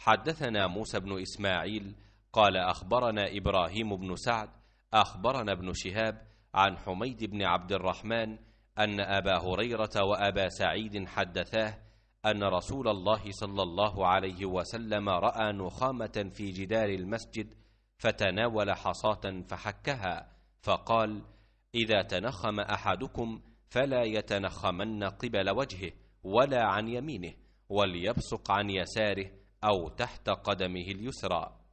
حدثنا موسى بن إسماعيل قال أخبرنا إبراهيم بن سعد أخبرنا ابن شهاب عن حميد بن عبد الرحمن أن أبا هريرة وأبا سعيد حدثاه أن رسول الله صلى الله عليه وسلم رأى نخامة في جدار المسجد فتناول حصاة فحكها فقال إذا تنخم أحدكم فلا يتنخمن قبل وجهه ولا عن يمينه وليبصق عن يساره أو تحت قدمه اليسرى